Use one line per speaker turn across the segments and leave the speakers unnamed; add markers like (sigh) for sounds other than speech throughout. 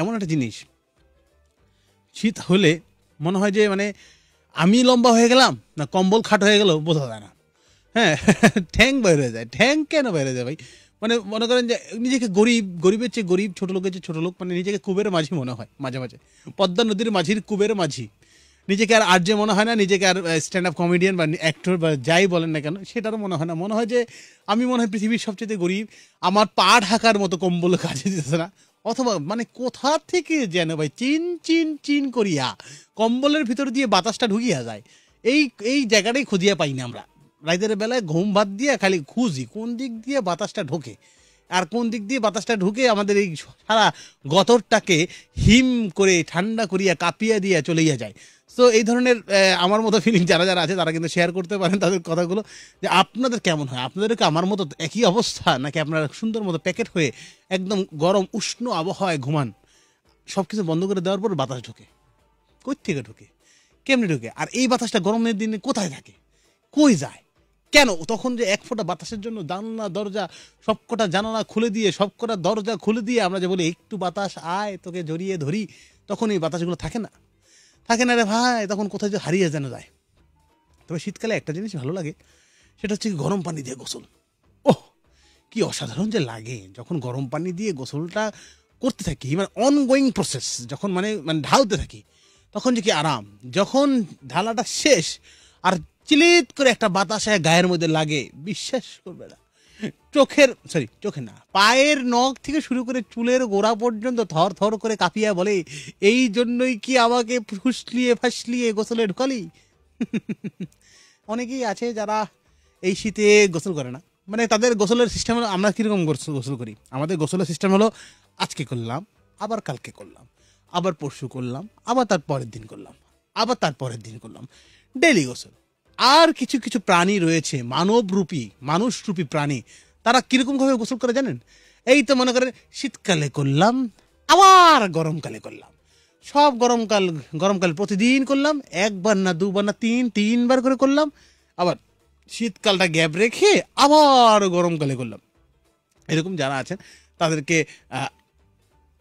এমন একটা জিনিস শীত হলে মনে হয় যে মানে আমি লম্বা হয়ে গেলাম না কম্বল খাট হয়ে গেল বোঝা যায় না হ্যাঁ ঠ্যাং বাইরে হয়ে যায় ঠ্যাং কেন বাইরে হয়ে যায় ভাই মানে মনে করেন যে নিজেকে গরিব গরিবের চেয়ে গরিব ছোটো লোকের চেয়ে ছোটো লোক মানে নিজেকে কুবের মাঝি মনে হয় মাঝে মাঝে পদ্মা নদীর মাঝির কুবের মাঝি নিজেকে আর যে মনে হয় না নিজেকে আর স্ট্যান্ড আপ কমেডিয়ান বা অ্যাক্টর বা যাই বলেন না কেন সেটারও মনে হয় না মনে হয় যে আমি মনে হয় পৃথিবীর সবচেয়ে গরিব আমার পা ঢাকার মতো কম্বল কাজে দিতেছে না অথবা মানে কোথা থেকে যেন ভাই চিন চিন চিন করিয়া কম্বলের ভিতর দিয়ে বাতাসটা ঢুকিয়া যায় এই এই জায়গাটাই খুঁজিয়া পাই না আমরা রাইতের বেলায় ঘুম ভাত দিয়ে খালি খুঁজি কোন দিক দিয়ে বাতাসটা ঢোকে আর কোন দিক দিয়ে বাতাসটা ঢুকে আমাদের এই সারা গতরটাকে হিম করে ঠান্ডা করিয়া কাঁপিয়া দিয়া চলিয়া যায় সো এই ধরনের আমার মতো ফিলিং যারা যারা আছে তারা কিন্তু শেয়ার করতে পারেন তাদের কথাগুলো যে আপনাদের কেমন হয় আপনাদেরকে আমার মতো একই অবস্থা নাকি আপনারা সুন্দর মতো প্যাকেট হয়ে একদম গরম উষ্ণ আবহাওয়ায় ঘুমান সব কিছু বন্ধ করে দেওয়ার পর বাতাস ঢোকে কই থেকে ঢোকে কেমনি ঢোকে আর এই বাতাসটা গরমের দিনে কোথায় থাকে কই যায় কেন তখন যে এক ফোঁটা বাতাসের জন্য জানলা দরজা সবকটা জানালা খুলে দিয়ে সবকটা দরজা খুলে দিয়ে আমরা যে বলি একটু বাতাস আয় তোকে জড়িয়ে ধরি তখন এই বাতাসগুলো থাকে না থাকে না রে ভাই তখন কোথায় যে হারিয়ে যেন যায় তবে শীতকালে একটা জিনিস ভালো লাগে সেটা হচ্ছে গরম পানি দিয়ে গোসল ওহ কি অসাধারণ যে লাগে যখন গরম পানি দিয়ে গোসলটা করতে থাকি মানে অনগোয়িং প্রসেস যখন মানে মানে ঢালতে থাকি তখন যে কি আরাম যখন ঢালাটা শেষ আর চিলিত করে একটা বাতাসে গায়ের মধ্যে লাগে বিশ্বাস করবে না চোখের সরি চোখে না পায়ের নখ থেকে শুরু করে চুলের গোড়া পর্যন্ত থর থর করে কাঁপিয়া বলে এই জন্যই কি আমাকে ফুসলিয়ে ফাসলিয়ে গোসলে ঢুকালি (laughs) অনেকেই আছে যারা এই শীতে গোসল করে না মানে তাদের গোসলের সিস্টেম হলো আমরা কীরকম গোসল গোসল করি আমাদের গোসলের সিস্টেম হলো আজকে করলাম আবার কালকে করলাম আবার পরশু করলাম আবার তার পরের দিন করলাম আবার তার পরের দিন করলাম ডেলি গোসল আর কিছু কিছু প্রাণী রয়েছে মানবরূপী মানুষরূপী প্রাণী তারা কীরকমভাবে গোসল করে জানেন এই তো মনে করেন শীতকালে করলাম আবার গরমকালে করলাম সব গরমকাল গরমকাল প্রতিদিন করলাম একবার না দুবার না তিন তিনবার করে করলাম আবার শীতকালটা গ্যাপ রেখে আবার গরমকালে করলাম এরকম যারা আছেন তাদেরকে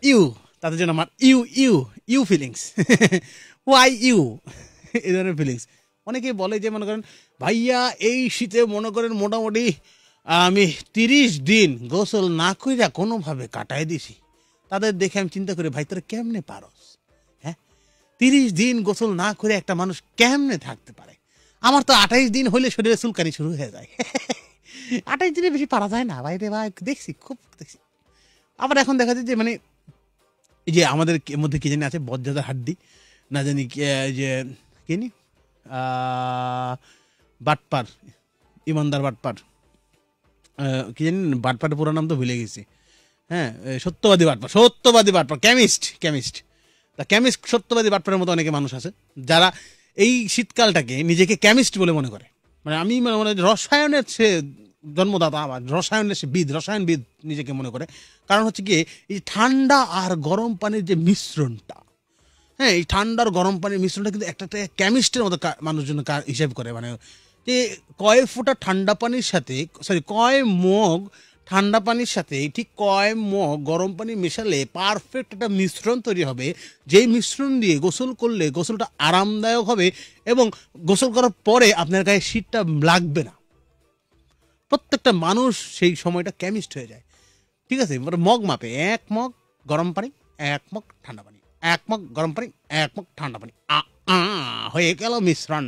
ইউ তাদের জন্য আমার you you you feelings why you এই ধরনের ফিলিংস অনেকেই বলে যে মনে করেন ভাইয়া এই শীতে মনে করেন মোটামুটি আমি তিরিশ দিন গোসল না কইরা কোনোভাবে কাটাই দিছি তাদের দেখে আমি চিন্তা করি ভাই তোরা কেমনে পারস হ্যাঁ তিরিশ দিন গোসল না করে একটা মানুষ কেমনে থাকতে পারে আমার তো আঠাইশ দিন হইলে শরীরে চুলকানি শুরু হয়ে যায় (laughs) আঠাইশ দিনে বেশি পারা যায় না ভাই রে ভাই দেখছি খুব দেখছি আবার এখন দেখা যায় যে মানে এই যে আমাদের মধ্যে কি জানি আছে বজ্জাদার হাড্ডি না জানি যে কিনি বাটপার ইমানদার বাটপার কি জানি বাটপাটের পুরো নাম তো ভুলে গেছি হ্যাঁ সত্যবাদী বাটপার সত্যবাদী বাটপার কেমিস্ট কেমিস্ট তা কেমিস্ট সত্যবাদী বাটপারের মতো অনেকে মানুষ আছে যারা এই শীতকালটাকে নিজেকে কেমিস্ট বলে মনে করে মানে আমি মানে রসায়নের সে জন্মদাতা আমার রসায়নের সে বিদ রসায়নবিদ নিজেকে মনে করে কারণ হচ্ছে কি এই ঠান্ডা আর গরম পানির যে মিশ্রণটা হ্যাঁ এই ঠান্ডার গরম পানির মিশ্রণটা কিন্তু একটা কেমিস্ট্রির মতো মানুষজন হিসাব করে মানে যে কয় ফোঁটা ঠান্ডা পানির সাথে সরি কয় মগ ঠান্ডা পানির সাথে ঠিক কয় মগ গরম পানি মেশালে পারফেক্ট একটা মিশ্রণ তৈরি হবে যেই মিশ্রণ দিয়ে গোসল করলে গোসলটা আরামদায়ক হবে এবং গোসল করার পরে আপনার গায়ে শীতটা লাগবে না প্রত্যেকটা মানুষ সেই সময়টা কেমিস্ট হয়ে যায় ঠিক আছে মগ মাপে এক মগ গরম পানি এক মগ ঠান্ডা পানি এক মগ গরম পানি এক মগ ঠান্ডা পানি আ আ হয়ে গেল মিশ্রণ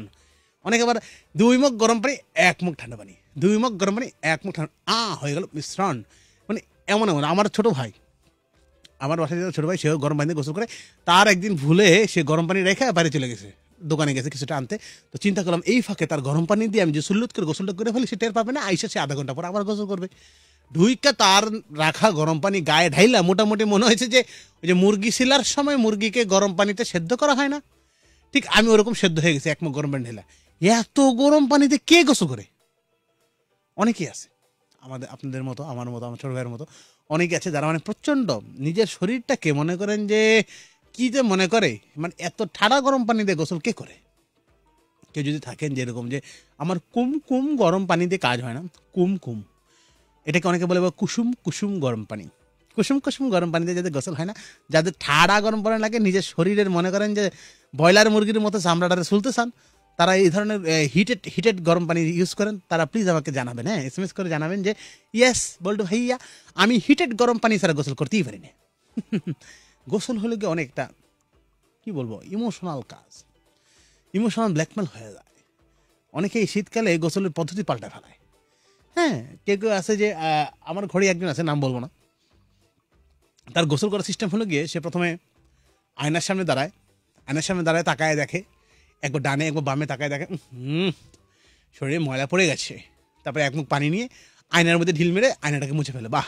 অনেকে আবার দুই মগ গরম পানি এক মুখ ঠান্ডা পানি দুই মগ গরম পানি এক মুখ ঠান্ডা আ হয়ে গেল মিশ্রণ মানে এমন এমন আমার ছোট ভাই আমার বাসায় যে ছোটো ভাই সেও গরম পানিতে গোসল করে তার একদিন ভুলে সে গরম পানি রেখে বাইরে চলে গেছে দোকানে গেছে কিছুটা আনতে তো চিন্তা করলাম এই ফাঁকে তার গরম পানি দিয়ে আমি যে সুল্লুত করে গোসলটা করে ফেলি সে টের পাবে না আইসা সে আধা ঘন্টা পর আবার গোসল করবে ধুইকা তার রাখা গরম পানি গায়ে ঢাইলা মোটামুটি মনে হয়েছে যে ওই যে মুরগি শিলার সময় মুরগিকে গরম পানিতে সেদ্ধ করা হয় না ঠিক আমি ওরকম সেদ্ধ হয়ে গেছি একমুখ গরম পানি ঢেলা এত গরম পানিতে কে গোসল করে অনেকেই আছে আমাদের আপনাদের মতো আমার মতো আমার ছোটো ভাইয়ের মতো অনেকে আছে যারা মানে প্রচণ্ড নিজের শরীরটাকে মনে করেন যে কী যে মনে করে মানে এত ঠাড়া গরম পানিতে গোসল কে করে কেউ যদি থাকেন যেরকম যে আমার কুম কুম গরম পানিতে কাজ হয় না কুম কুম এটাকে অনেকে বলে কুসুম কুসুম গরম পানি কুসুম কুসুম গরম পানিতে যাদের গোসল হয় না যাদের ঠাড়া গরম পানি লাগে নিজের শরীরের মনে করেন যে ব্রয়লার মুরগির মতো চামড়াটা সুলতে চান তারা এই ধরনের হিটেড হিটেড গরম পানি ইউজ করেন তারা প্লিজ আমাকে জানাবেন হ্যাঁ এস এম এস করে জানাবেন যে ইয়েস বলটু ভাইয়া আমি হিটেড গরম পানি ছাড়া গোসল করতেই পারি না (laughs) গোসল হলে কি অনেকটা কি বলবো ইমোশনাল কাজ ইমোশনাল ব্ল্যাকমেল হয়ে যায় অনেকেই শীতকালে গোসলের পদ্ধতি পাল্টে ফেলায় হ্যাঁ কেউ কেউ আছে যে আমার ঘরে একজন আছে নাম বলবো না তার গোসল করার সিস্টেম হলো গিয়ে সে প্রথমে আয়নার সামনে দাঁড়ায় আয়নার সামনে দাঁড়ায় তাকায় দেখে একবার ডানে একবার বামে তাকায় দেখে হুম শরীরে ময়লা পড়ে গেছে তারপরে এক মুখ পানি নিয়ে আয়নার মধ্যে ঢিল মেরে আয়নাটাকে মুছে ফেলে বাহ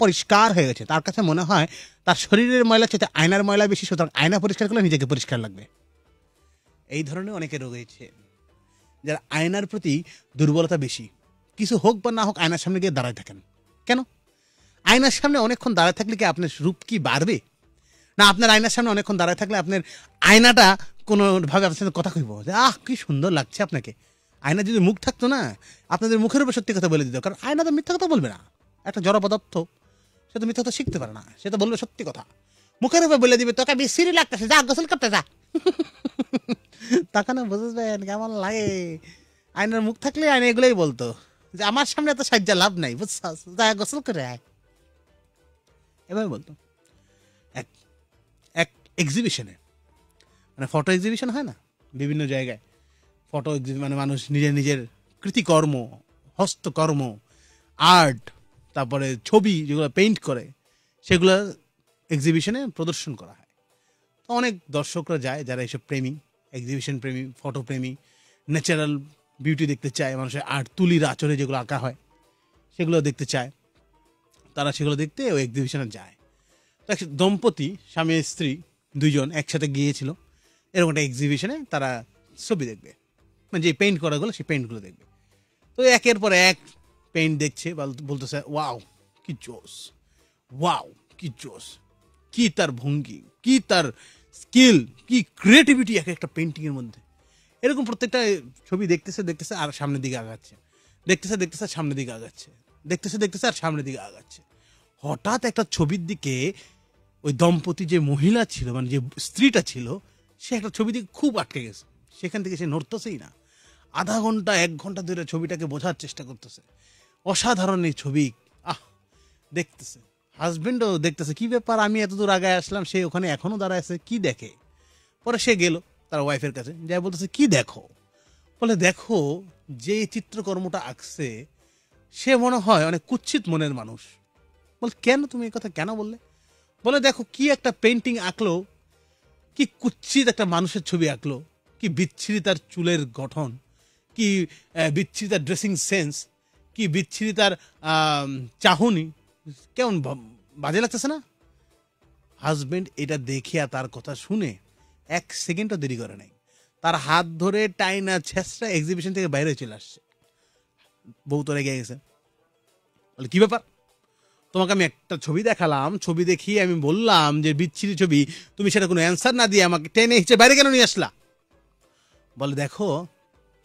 পরিষ্কার হয়ে গেছে তার কাছে মনে হয় তার শরীরের ময়লা চেয়ে আয়নার ময়লা বেশি সুতরাং আয়না পরিষ্কার করলে নিজেকে পরিষ্কার লাগবে এই ধরনের অনেকে রোগ হয়েছে যারা আয়নার প্রতি দুর্বলতা বেশি কিছু হোক বা না হোক আয়নার সামনে গিয়ে দাঁড়ায় থাকেন কেন আয়নার সামনে অনেকক্ষণ দাঁড়ায় থাকলে কি আপনার রূপ কি বাড়বে না আপনার আয়নার সামনে অনেকক্ষণ দাঁড়ায় থাকলে আপনার আয়নাটা কোনোভাবে আপনার সাথে কথা কইব যে আহ কি সুন্দর লাগছে আপনাকে আয়না যদি মুখ থাকতো না আপনাদের মুখের উপর সত্যি কথা বলে দিত কারণ আয়না তো মিথ্যা কথা বলবে না একটা জড় পদার্থ সে তো মিথ্যা কথা শিখতে পারে না সে তো বলবে সত্যি কথা মুখের উপর বলে দিবে তোকে বেশি লাগতেছে যা গোসল করতে যা (laughs) তখন বুঝবেন কেমন লাগে আয়নার মুখ থাকলে আয়না এগুলোই বলতো যে আমার সামনে এত সাজ্জা লাভ নাই বুঝছাস যা গোসল করে আয় এভাবে বলতো এক এক এক্সিবিশনে মানে ফটো এক্সিবিশন হয় না বিভিন্ন জায়গায় ফটো মানে মানুষ নিজের নিজের কৃতিকর্ম হস্তকর্ম আর্ট তারপরে ছবি যেগুলো পেইন্ট করে সেগুলো এক্সিবিশনে প্রদর্শন করা হয় তো অনেক দর্শকরা যায় যারা এসব প্রেমী এক্সিবিশন প্রেমী ফটো প্রেমী ন্যাচারাল বিউটি দেখতে চায় মানুষের আর্ট তুলির আচরে যেগুলো আঁকা হয় সেগুলো দেখতে চায় তারা সেগুলো দেখতে ওই এক্সিবিশনে যায় তো এক দম্পতি স্বামী স্ত্রী দুইজন একসাথে গিয়েছিল এরকম একটা এক্সিবিশনে তারা ছবি দেখবে মানে যে পেন্ট করাগুলো সেই পেন্টগুলো দেখবে তো একের পর এক পেন্ট দেখছে বলতে বলতেছে ওয়াও কি জোস ওয়াও কি জোস কি তার ভঙ্গি কি তার স্কিল কি ক্রিয়েটিভিটি এক একটা পেন্টিংয়ের মধ্যে এরকম প্রত্যেকটা ছবি দেখতেছে দেখতেছে আর সামনের দিকে আগাচ্ছে দেখতেছে দেখতেছে আর সামনের দিকে আগাচ্ছে দেখতেছে দেখতেছে আর সামনের দিকে আগাচ্ছে হঠাৎ একটা ছবির দিকে ওই দম্পতি যে মহিলা ছিল মানে যে স্ত্রীটা ছিল সে একটা ছবি দিকে খুব আটকে গেছে সেখান থেকে সে নড়তেছেই না আধা ঘন্টা এক ঘন্টা ধরে ছবিটাকে বোঝার চেষ্টা করতেছে অসাধারণ এই ছবি আহ দেখতেছে হাজব্যান্ডও দেখতেছে কি ব্যাপার আমি এতদূর আগে আসলাম সে ওখানে এখনও দাঁড়ায় আছে কি দেখে পরে সে গেল তার ওয়াইফের কাছে যাই বলতেছে কি দেখো বলে দেখো যে চিত্রকর্মটা আঁকছে সে মনে হয় অনেক কুচ্ছিত মনের মানুষ বলে কেন তুমি এই কথা কেন বললে বলে দেখো কি একটা পেন্টিং আঁকলো কি কুচ্ছিত একটা মানুষের ছবি আঁকলো কি বিচ্ছিরি তার চুলের গঠন কি বিচ্ছিরি তার ড্রেসিং সেন্স কি বিচ্ছিরি তার চাহনি কেমন বাজে লাগতেছে না হাজব্যান্ড এটা দেখে আর তার কথা শুনে এক সেকেন্ডও দেরি করে নাই তার হাত ধরে টাইনা ছেঁচড়া এক্সিবিশন থেকে বাইরে চলে আসছে বউ তো রেগে গেছে বলে কী ব্যাপার তোমাকে আমি একটা ছবি দেখালাম ছবি দেখিয়ে আমি বললাম যে বিচ্ছিরি ছবি তুমি সেটা কোনো অ্যান্সার না দিয়ে আমাকে টেনে হিসেবে বাইরে কেন নিয়ে আসলা বলে দেখো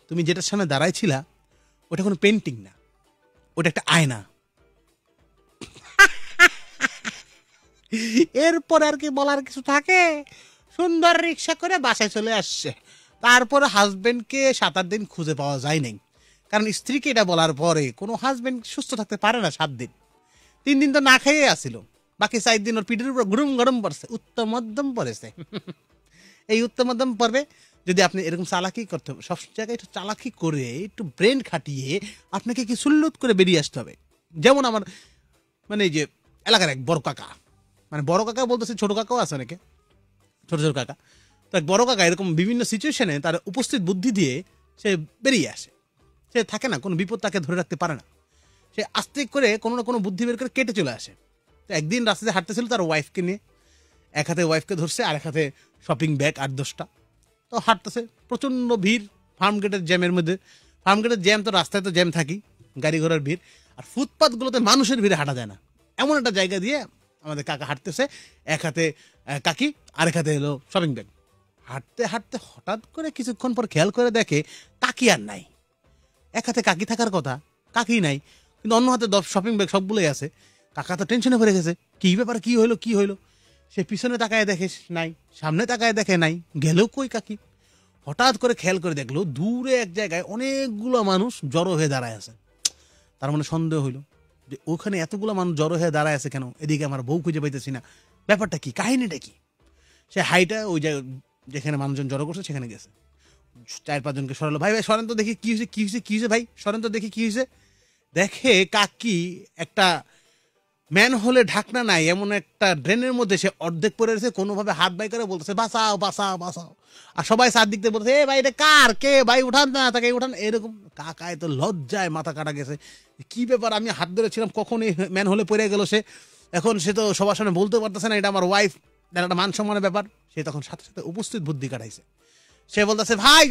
তুমি যেটার সামনে দাঁড়াইছিলা ওটা কোনো পেন্টিং না ওটা একটা আয়না (laughs) এরপর আর কি বলার কিছু থাকে সুন্দর রিক্সা করে বাসায় চলে আসছে তারপর হাজব্যান্ডকে সাত আট দিন খুঁজে পাওয়া যায় নাই কারণ স্ত্রীকে এটা বলার পরে কোনো হাজব্যান্ড সুস্থ থাকতে পারে না সাত দিন তিন দিন তো না খেয়ে আসিল বাকি চার দিন ওর পিঠের উপর গরম গরম পড়ছে উত্তম মধ্যম পড়েছে এই উত্তম মধ্যম পর্বে যদি আপনি এরকম চালাকি করতে হবে সব জায়গায় একটু চালাকি করে একটু ব্রেন খাটিয়ে আপনাকে কি সুল্লুত করে বেরিয়ে আসতে হবে যেমন আমার মানে এই যে এলাকার এক বড় কাকা মানে বড় কাকা বলতেছে ছোট কাকাও আছে অনেকে ছোট ছোট কাকা তো এক বড় কাকা এরকম বিভিন্ন সিচুয়েশনে তার উপস্থিত বুদ্ধি দিয়ে সে বেরিয়ে আসে সে থাকে না কোনো বিপদ তাকে ধরে রাখতে পারে না সে আস্তে করে কোনো না কোনো বুদ্ধি বের করে কেটে চলে আসে তো একদিন রাস্তাতে হাঁটতেছিল তার ওয়াইফকে নিয়ে এক হাতে ওয়াইফকে ধরছে আর এক হাতে শপিং ব্যাগ আট দশটা তো হাঁটতেছে প্রচণ্ড ভিড় ফার্ম গেটের জ্যামের মধ্যে ফার্ম গেটের জ্যাম তো রাস্তায় তো জ্যাম থাকি গাড়ি ঘোড়ার ভিড় আর ফুটপাথগুলোতে মানুষের ভিড়ে হাঁটা যায় না এমন একটা জায়গা দিয়ে আমাদের কাকা হাঁটতেছে এক হাতে কাকি আরেক হাতে এলো শপিং ব্যাগ হাঁটতে হাঁটতে হঠাৎ করে কিছুক্ষণ পর খেয়াল করে দেখে কাকি আর নাই এক হাতে কাকি থাকার কথা কাকি নাই কিন্তু অন্য হাতে শপিং ব্যাগ সবগুলোই আছে কাকা তো টেনশনে ভরে গেছে কী ব্যাপার কী হইলো কী হইলো সে পিছনে তাকায় দেখে নাই সামনে তাকায় দেখে নাই গেলেও কই কাকি হঠাৎ করে খেয়াল করে দেখলো দূরে এক জায়গায় অনেকগুলো মানুষ জড়ো হয়ে দাঁড়ায় আছে তার মানে সন্দেহ হইলো যে ওখানে এতগুলো মানুষ জড়ো হয়ে দাঁড়ায় আছে কেন এদিকে আমার বউ খুঁজে পাইতেছি না ব্যাপারটা কি কাহিনীটা কি সে হাইটা ওই যেখানে মানুষজন জড়ো করছে সেখানে গেছে চার পাঁচজনকে সরালো ভাই ভাই সরেন তো দেখি কী হয়েছে কী হয়েছে কী হয়েছে ভাই সরেন তো দেখি কী হয়েছে দেখে কাকি একটা ম্যান হলে ঢাকনা নাই এমন একটা ড্রেনের মধ্যে সে অর্ধেক পড়ে রয়েছে কোনোভাবে হাত বাই করে বলতেছে বাসাও বাসাও বাসাও আর সবাই সার দিক থেকে বলছে এ ভাই এটা কার কে ভাই উঠান না তাকে উঠান এরকম কাকায় তো লজ্জায় মাথা কাটা গেছে কি ব্যাপার আমি হাত ধরেছিলাম কখন এই হলে পড়ে গেল সে এখন সে তো সবার সামনে বলতে পারতেছে না এটা আমার ওয়াইফ একটা মান সম্মানের ব্যাপার সে তখন সাথে সাথে উপস্থিত বুদ্ধি কাটাইছে সে বলতেছে ভাই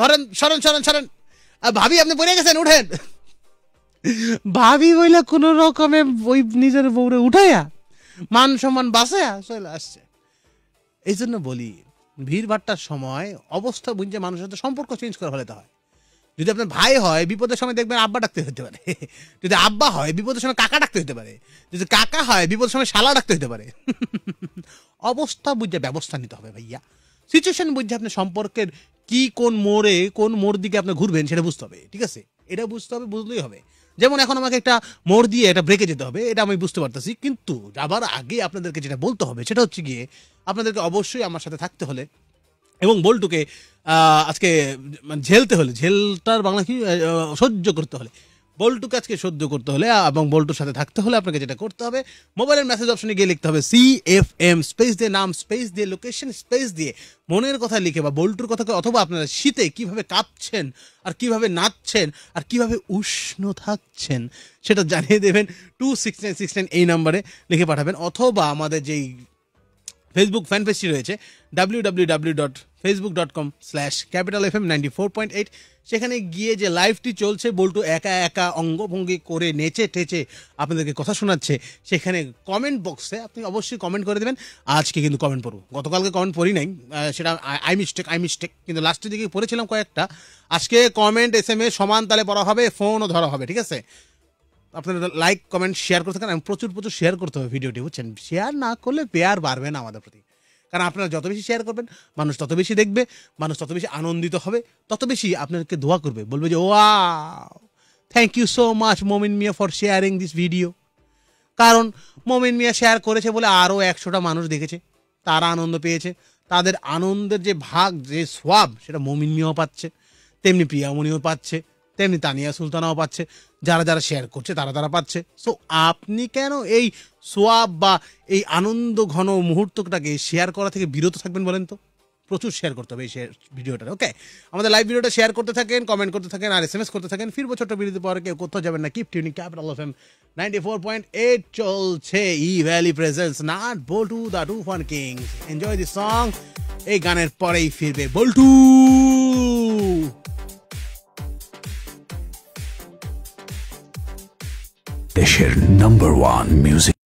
ধরেন সরেন সরেন সরেন ভাবি আপনি পড়ে গেছেন উঠেন ভাবি বইলে কোন রকমে ওই নিজের বউরে উঠাইয়া মান সম্মান বাসায়া চলে আসছে এই জন্য বলি ভিড় ভাট্টার সময় অবস্থা বুঝে মানুষের সাথে সম্পর্ক চেঞ্জ করা ফেলাতে হয় যদি আপনার ভাই হয় বিপদের সময় দেখবেন আব্বা ডাকতে হতে পারে (laughs) যদি আব্বা হয় বিপদের সময় কাকা ডাকতে হতে পারে যদি কাকা হয় বিপদের সময় শালা ডাকতে হতে পারে (laughs) অবস্থা বুঝে ব্যবস্থা নিতে হবে ভাইয়া সিচুয়েশন বুঝে আপনি সম্পর্কের কি কোন মোড়ে কোন মোড় দিকে আপনি ঘুরবেন সেটা বুঝতে হবে ঠিক আছে এটা বুঝতে হবে বুঝলেই হবে যেমন এখন আমাকে একটা মোড় দিয়ে এটা ব্রেকে যেতে হবে এটা আমি বুঝতে পারতেছি কিন্তু যাবার আগে আপনাদেরকে যেটা বলতে হবে সেটা হচ্ছে গিয়ে আপনাদেরকে অবশ্যই আমার সাথে থাকতে হলে এবং বল্টুকে আজকে মানে ঝেলতে হলে ঝেলটার বাংলা কি সহ্য করতে হলে বল্টু কাজকে সহ্য করতে হলে এবং বল্টুর সাথে থাকতে হলে আপনাকে যেটা করতে হবে মোবাইলের মেসেজ অপশনে গিয়ে লিখতে হবে সি এফ এম স্পেস দিয়ে নাম স্পেস দিয়ে লোকেশন স্পেস দিয়ে মনের কথা লিখে বা বল্টুর কথা অথবা আপনারা শীতে কিভাবে কাঁপছেন আর কিভাবে নাচছেন আর কিভাবে উষ্ণ থাকছেন সেটা জানিয়ে দেবেন two six nine six nine এই নাম্বারে লিখে পাঠাবেন অথবা আমাদের যেই ফেসবুক ফ্যান পেজটি রয়েছে W W W dot Facebook dot com slash capital F M ninety four point eight সেখানে গিয়ে যে লাইভটি চলছে বল্টু একা একা অঙ্গভঙ্গি করে নেচে টেচে আপনাদেরকে কথা শোনাচ্ছে সেখানে কমেন্ট বক্সে আপনি অবশ্যই কমেন্ট করে দেবেন আজকে কিন্তু কমেন্ট পড়ব গতকালকে কমেন্ট পড়ি নাই সেটা আই মিস্টেক আই মিস্টেক কিন্তু লাস্টের দিকে পড়েছিলাম কয়েকটা আজকে কমেন্ট এস এম এ সমান তালে পড়া হবে ফোনও ধরা হবে ঠিক আছে আপনারা লাইক কমেন্ট শেয়ার করতে থাকেন আমি প্রচুর প্রচুর শেয়ার করতে হবে ভিডিওটি বুঝছেন শেয়ার না করলে পেয়ার বাড়বে না আমাদের প্রতি কারণ আপনারা যত বেশি শেয়ার করবেন মানুষ তত বেশি দেখবে মানুষ তত বেশি আনন্দিত হবে তত বেশি আপনাদেরকে দোয়া করবে বলবে যে ওয়া thank you so much Momin Mia for sharing this video কারণ মোমিন মিয়া শেয়ার করেছে বলে আরও একশোটা মানুষ দেখেছে তারা আনন্দ পেয়েছে তাদের আনন্দের যে ভাগ যে সোয়াব সেটা মোমিন মিয়াও পাচ্ছে তেমনি প্রিয়ামণিও পাচ্ছে তেমনি তানিয়া সুলতানাও পাচ্ছে যারা যারা শেয়ার করছে তারা তারা পাচ্ছে সো আপনি কেন এই সোয়াব বা এই আনন্দ ঘন মুহূর্তটাকে শেয়ার করা থেকে বিরত থাকবেন বলেন তো প্রচুর শেয়ার করতে হবে এই শেয়ার ভিডিওটা ওকে আমাদের লাইভ ভিডিওটা শেয়ার করতে থাকেন কমেন্ট করতে থাকেন আর এস এম এস করতে থাকেন ফিরবো ছোট বিরতি পরে কেউ কোথাও যাবেন না keep tuning capital of M ninety four point eight চলছে Evaly presents Nut Boltu the two fun king enjoy the song এই গানের পরেই ফিরবে বোল্টু
দেশের number one music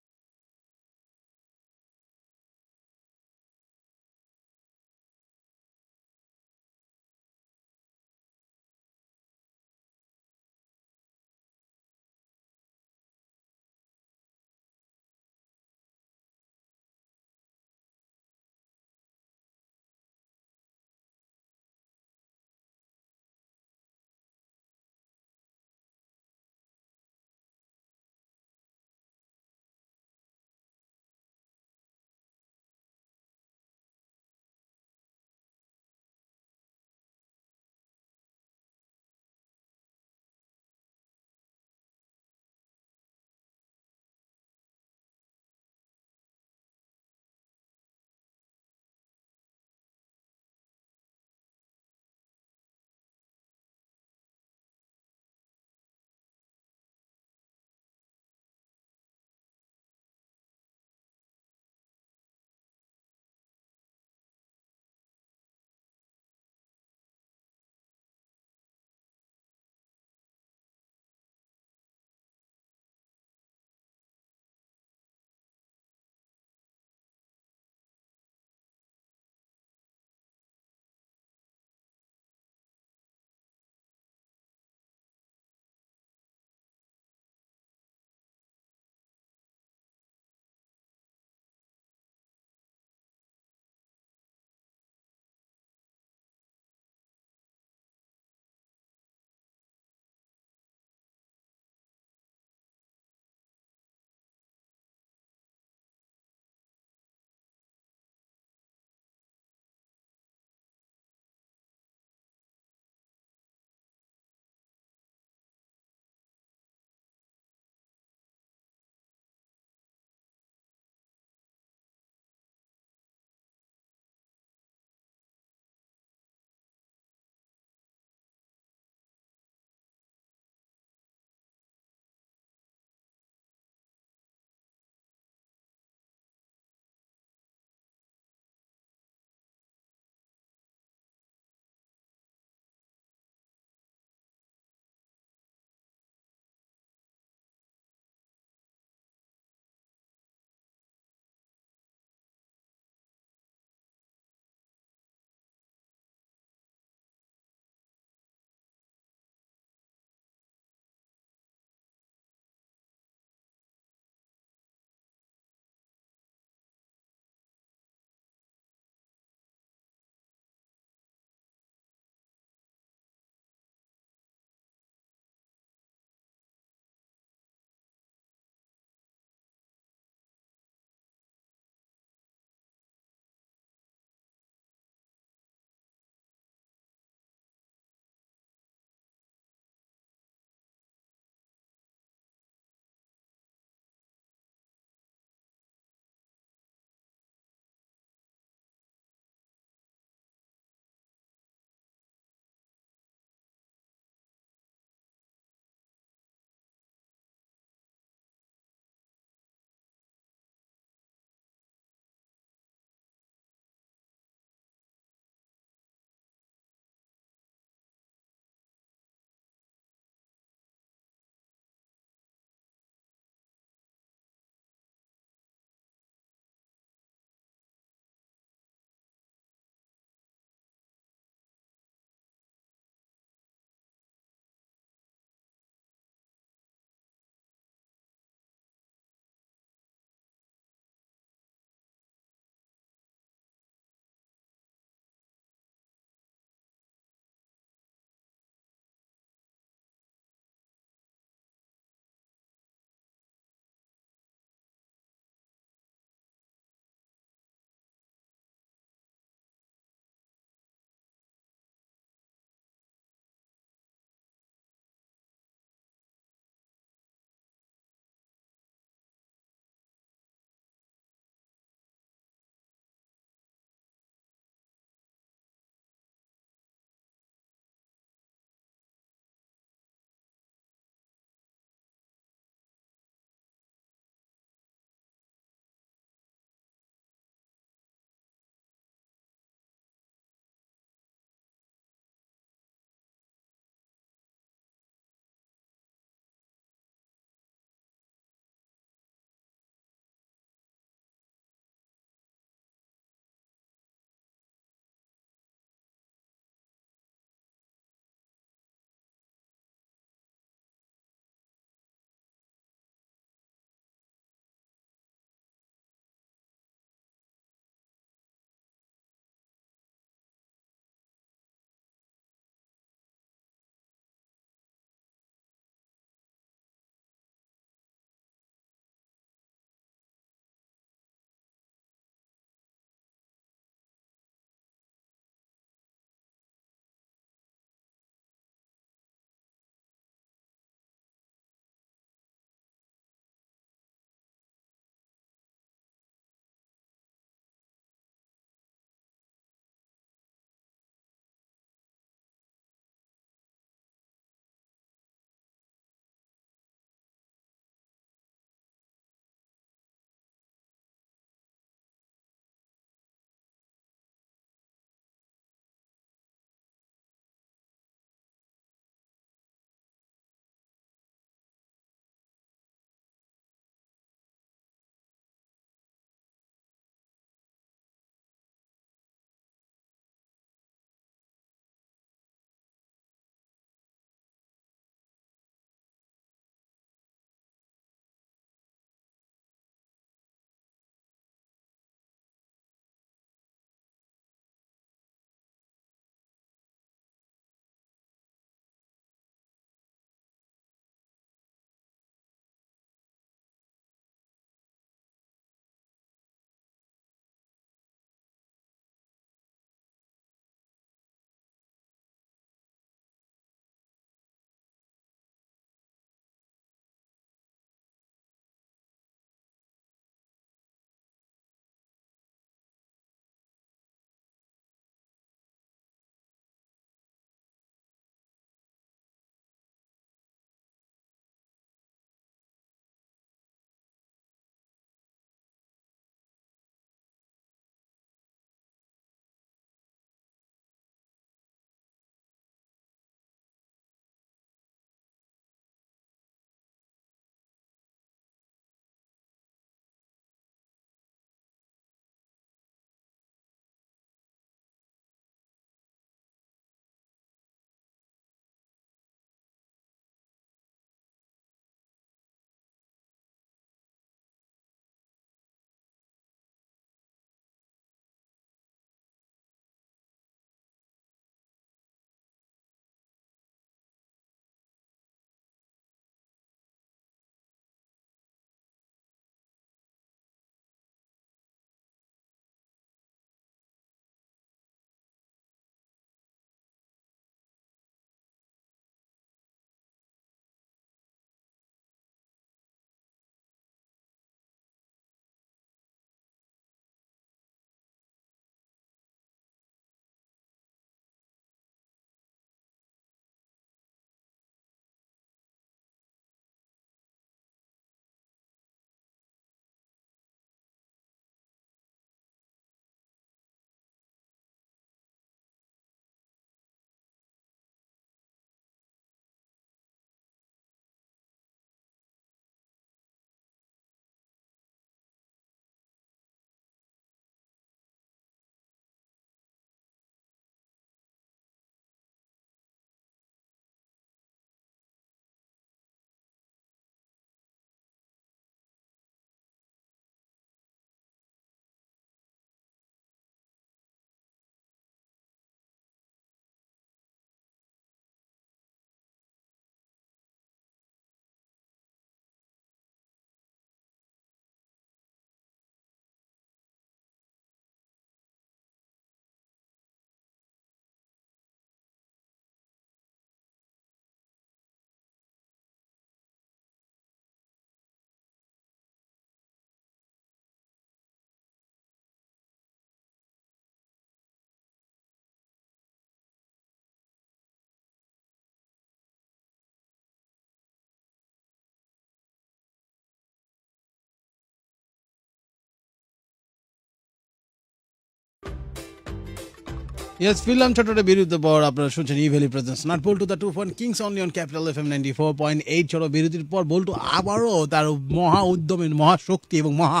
yes Film Chattote বিরুদ্ধে পর আপনারা শুনছেন Evaly presents Nut Boltu the two point kings only on capital F M ninety four point eight চলো বিরতির পর বল্টু আবারও তার মহা উদ্যমের মহাশক্তি এবং মহা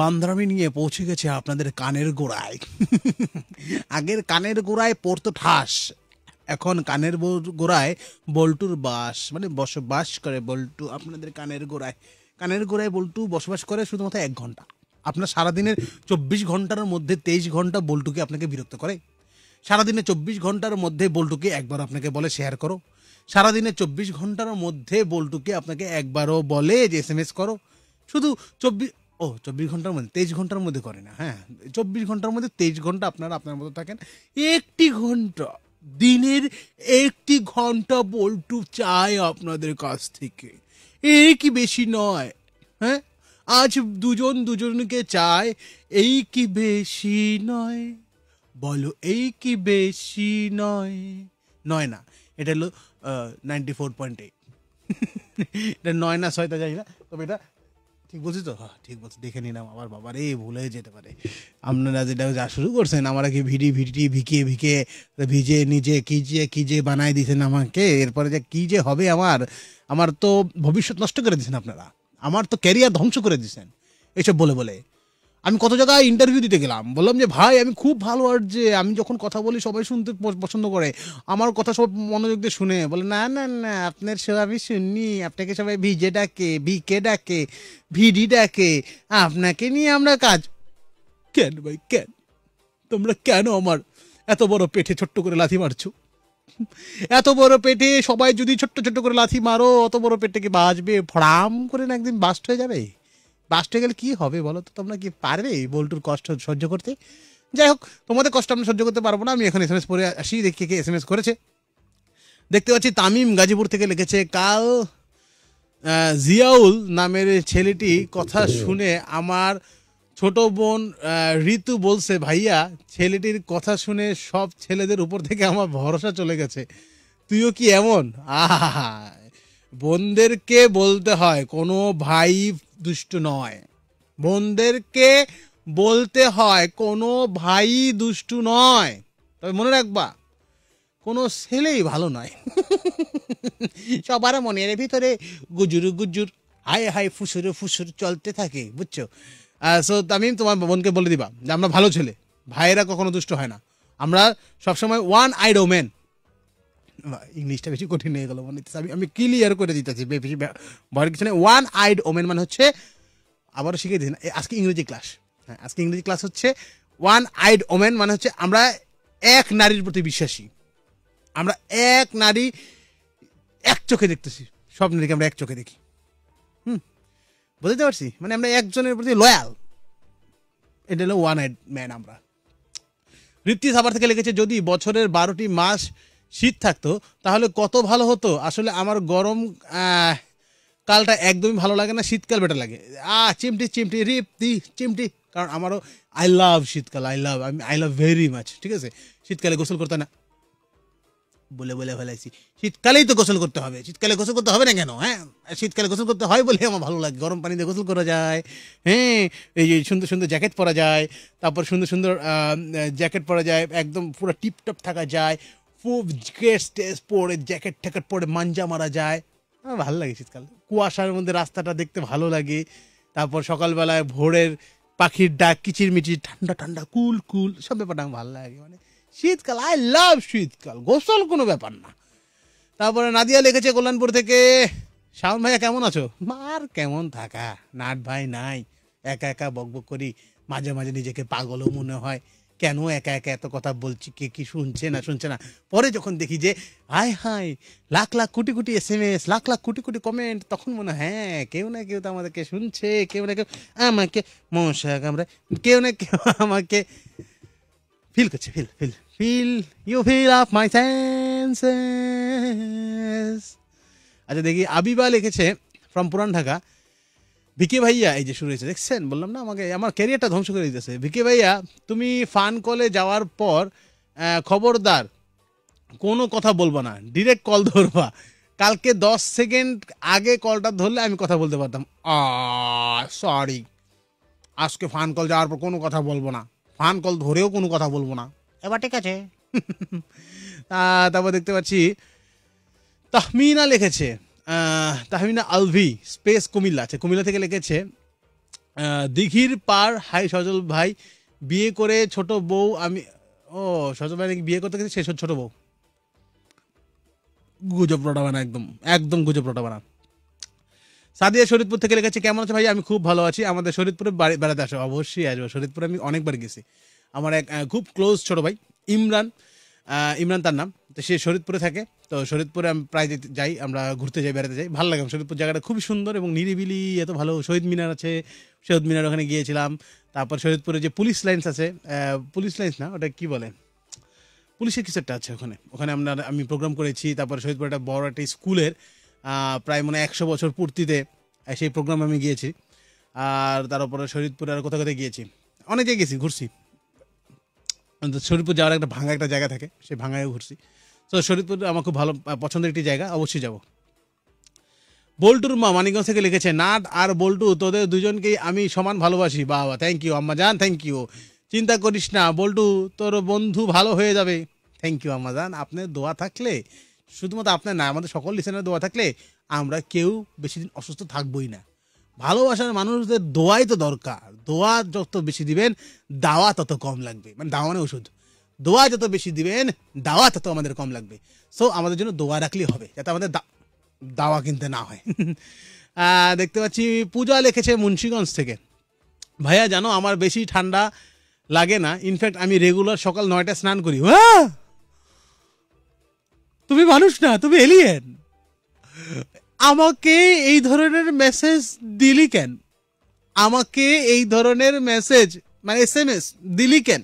বান্ধরামি নিয়ে পৌঁছে গেছে আপনাদের কানের গোড়ায় (laughs) আগের কানের গোড়ায় পড়তো ঠাস এখন কানের গোড়ায় বল্টুর বাস মানে বসবাস করে বল্টু আপনাদের কানের গোড়ায় কানের গোড়ায় বল্টু বসবাস করে শুধুমাত্র এক ঘন্টা আপনার সারাদিনের চব্বিশ ঘন্টার মধ্যে তেইশ ঘন্টা বল্টুকে আপনাকে বিরক্ত করে সারাদিনে চব্বিশ ঘন্টার মধ্যে বলটুকে একবার আপনাকে বলে শেয়ার করো সারাদিনে চব্বিশ ঘন্টার মধ্যে বলটুকে আপনাকে একবারও বলে যে এস এম এস করো শুধু চব্বিশ ও চব্বিশ ঘন্টার মধ্যে তেইশ ঘন্টার মধ্যে করে না হ্যাঁ চব্বিশ ঘন্টার মধ্যে তেইশ ঘন্টা আপনারা আপনার মতো থাকেন একটি ঘন্টা দিনের একটি ঘন্টা বল্টু চাই আপনাদের কাছ থেকে একই কি বেশি নয় হ্যাঁ আজ দুজন দুজনকে চায় এই কি বেশি নয় বলো এই কি বেশি নয় নয় না এটা হলো নাইনটি ফোর পয়েন্ট এইট এটা নয় না ছয়টা জানি না তবে এটা ঠিক বলছি তো হ্যাঁ ঠিক বলছি দেখে নিলাম আমার বাবার এই ভুলে যেতে পারে আপনারা যেটা যা শুরু করছেন আমার কি ভিডি ভিডি ভিকিয়ে ভিকে ভিজে নিজে কি যে কি যে বানাই দিয়েছেন আমাকে এরপরে যে কি যে হবে আমার আমার তো ভবিষ্যৎ নষ্ট করে দিয়েছেন আপনারা আমার তো ক্যারিয়ার ধ্বংস করে দিয়েছেন এসব বলে বলে আমি কত জায়গায় ইন্টারভিউ দিতে গেলাম বললাম যে ভাই আমি খুব ভালো আর যে আমি যখন কথা বলি সবাই শুনতে পছন্দ করে আমার কথা সব মনোযোগ দিয়ে শুনে বলে না না না আপনার সব আমি শুনি আপনাকে সবাই ভিজে ডাকে ভিকে ডাকে ভিডি ডাকে আপনাকে নিয়ে আমরা কাজ কেন ভাই কেন তোমরা কেন আমার এত বড় পেটে ছোট্ট করে লাথি মারছো এত বড় পেটে সবাই যদি ছোট্ট ছোট্ট করে লাথি মারো অত বড় পেটে কি বাঁচবে ফড়াম করে না একদিন বাস্ট হয়ে যাবে লাস্টে গেলে কি হবে বলো তো তোমরা কি পারবে এই বলটুর কষ্ট সহ্য করতে যাই হোক তোমাদের কষ্ট আমরা সহ্য করতে পারবো না আমি এখন এস এম এস পড়ে আসি দেখি কে এস এম এস করেছে দেখতে পাচ্ছি তামিম গাজীপুর থেকে লিখেছে কাল জিয়াউল নামের ছেলেটি কথা শুনে আমার ছোট বোন ঋতু বলছে ভাইয়া ছেলেটির কথা শুনে সব ছেলেদের উপর থেকে আমার ভরসা চলে গেছে তুইও কি এমন আহা বোনদেরকে বলতে হয় কোনো ভাই দুষ্ট নয় বোনদেরকে বলতে হয় কোনো ভাই দুষ্টু নয় তবে মনে রাখবা কোনো ছেলেই ভালো নয় (laughs) সবার মনের ভিতরে গুজুর গুজুর হায় হায় ফুসুর ফুসুর চলতে থাকে বুঝছো সো আমি তোমার বোনকে বলে দিবা যে আমরা ভালো ছেলে ভাইয়েরা কখনো দুষ্ট হয় না আমরা সবসময় ওয়ান আইডো ম্যান ইংলিশটা বেশি কঠিন হয়ে গেল মনে হচ্ছে আমি আমি ক্লিয়ার করে দিতেছি বেশি ভয়ের কিছু নেই ওয়ান আইড ওমেন মানে হচ্ছে আবারও শিখিয়ে না আজকে ইংরেজি ক্লাস হ্যাঁ আজকে ইংরেজি ক্লাস হচ্ছে ওয়ান আইড ওমেন মানে হচ্ছে আমরা এক নারীর প্রতি বিশ্বাসী আমরা এক নারী এক চোখে দেখতেছি সব নারীকে আমরা এক চোখে দেখি হুম বুঝতে পারছি মানে আমরা একজনের প্রতি লয়াল এটা হলো ওয়ান আইড ম্যান আমরা ঋত্বিক সাবার থেকে লিখেছে যদি বছরের বারোটি মাস শীত থাকতো তাহলে কত ভালো হতো আসলে আমার গরম কালটা একদমই ভালো লাগে না শীতকাল বেটার লাগে আ চিমটি চিমটি রিপ দি চিমটি কারণ আমারও আই লাভ শীতকাল আই লাভ আমি আই লাভ ভেরি মাচ ঠিক আছে শীতকালে গোসল করতে না বলে বলে ফেলাইছি শীতকালেই তো গোসল করতে হবে শীতকালে গোসল করতে হবে না কেন হ্যাঁ শীতকালে গোসল করতে হয় বলে আমার ভালো লাগে গরম পানিতে গোসল করা যায় হ্যাঁ এই যে সুন্দর সুন্দর জ্যাকেট পরা যায় তারপর সুন্দর সুন্দর জ্যাকেট পরা যায় একদম পুরো টিপটপ থাকা যায় খুব ড্রেস টেস পরে জ্যাকেট ট্যাকেট পরে মাঞ্জা মারা যায় ভালো লাগে শীতকাল কুয়াশার মধ্যে রাস্তাটা দেখতে ভালো লাগে তারপর সকালবেলায় ভোরের পাখির ডাক কিচির মিচির ঠান্ডা ঠান্ডা কুল কুল সব ব্যাপারটা আমার ভালো লাগে মানে শীতকাল আই লাভ শীতকাল গোসল কোনো ব্যাপার না তারপরে নাদিয়া লিখেছে কল্যাণপুর থেকে শাওন ভাইয়া কেমন আছো মার কেমন থাকা নাট ভাই নাই একা একা বকবক করি মাঝে মাঝে নিজেকে পাগলও মনে হয় কেন একা একা এত কথা বলছি কে কি শুনছে না শুনছে না পরে যখন দেখি যে আয় হায় lakh lakh crore crore S M S lakh lakh crore crore comment তখন মনে হ্যাঁ কেউ না কেউ তো আমাদেরকে শুনছে কেউ না কেউ আমাকে মশা আমরা কেউ না কেউ আমাকে ফিল করছে feel feel feel you feel of my sense আচ্ছা দেখি আবিবা লিখেছে ফ্রম পুরান ঢাকা ভিকে ভাইয়া এই যে শুরু হয়েছে দেখছেন বললাম না আমাকে আমার ক্যারিয়ারটা ধ্বংস করে দিতেছে ভিকে ভাইয়া তুমি ফান কলে যাওয়ার পর খবরদার কোনো কথা বলবো না ডিরেক্ট কল ধরবা কালকে দশ সেকেন্ড আগে কলটা ধরলে আমি কথা বলতে পারতাম সরি আজকে ফান কল যাওয়ার পর কোনো কথা বলবো না ফান কল ধরেও কোনো কথা বলবো না এবার ঠিক আছে (laughs) তারপর দেখতে পাচ্ছি তাহমিনা লিখেছে তাহমিনা আলভি স্পেস কুমিল্লা আছে আচ্ছা, কুমিল্লা থেকে লিখেছে দিঘির পার হাই সজল ভাই বিয়ে করে ছোট বউ আমি ও সজল ভাই নাকি বিয়ে করতে গেছে সে ছোট বউ গুজব রটাবে একদম একদম গুজব রটাবে সাদিয়া শরীদপুর থেকে লিখেছে কেমন আছে ভাই আমি খুব ভালো আছি আমাদের শরীদপুরে বাড়ি বেড়াতে আসো অবশ্যই আসবো শরীদপুরে আমি অনেকবার গেছি আমার এক খুব ক্লোজ ছোট ভাই ইমরান ইমরান তার নাম তো সে শরীদপুরে থাকে তো শরীদপুরে আমি প্রায় যাই আমরা ঘুরতে যাই বেড়াতে যাই ভালো লাগে শরীদপুর জায়গাটা খুবই সুন্দর এবং নিরিবিলি এত ভালো শহীদ মিনার আছে শহীদ মিনার ওখানে গিয়েছিলাম তারপর শরীদপুরে যে পুলিশ লাইন্স আছে পুলিশ লাইন্স না ওটা কি বলে পুলিশের কিছু একটা আছে ওখানে ওখানে আমরা আমি প্রোগ্রাম করেছি তারপর শহীদপুর একটা বড় একটা স্কুলের প্রায় মানে একশো বছর পূর্তিতে সেই প্রোগ্রাম আমি গিয়েছি আর তার উপরে শরীদপুরে আর কোথাও কোথায় গিয়েছি অনেকে গেছি ঘুরছি শরীরপুর যাওয়ার একটা ভাঙা একটা জায়গা থাকে সেই ভাঙায় ঘুরছি তো শরীরপুর আমার খুব ভালো পছন্দের একটি জায়গা অবশ্যই যাব বোল্টুর মা মানিকগঞ্জ থেকে লিখেছে নাট আর বোল্টু তোদের দুজনকেই আমি সমান ভালোবাসি বাবা থ্যাংক ইউ আম্মা জান থ্যাংক ইউ চিন্তা করিস না বল্টু তোর বন্ধু ভালো হয়ে যাবে থ্যাংক ইউ আম্মা জান আপনার দোয়া থাকলে শুধুমাত্র আপনার না আমাদের সকল লিসেনার দোয়া থাকলে আমরা কেউ বেশি দিন অসুস্থ থাকবই না ভালোবাসার মানুষদের দোয়াই তো দরকার দোয়া যত বেশি দিবেন দাওয়া তত কম লাগবে মানে দাওয়া মানে ওষুধ দোয়া যত বেশি দিবেন দাওয়া তত আমাদের কম লাগবে সো আমাদের জন্য দোয়া রাখলেই হবে যাতে আমাদের দাওয়া কিনতে না হয় (laughs) দেখতে পাচ্ছি পূজা লিখেছে মুন্সীগঞ্জ থেকে ভাইয়া জানো আমার বেশি ঠান্ডা লাগে না ইনফ্যাক্ট আমি রেগুলার সকাল নয়টায় স্নান করি হ্যাঁ? তুমি মানুষ না তুমি এলিয়েন আমাকে এই ধরনের মেসেজ দিলি কেন আমাকে এই ধরনের মেসেজ মানে এস এম এস দিলি কেন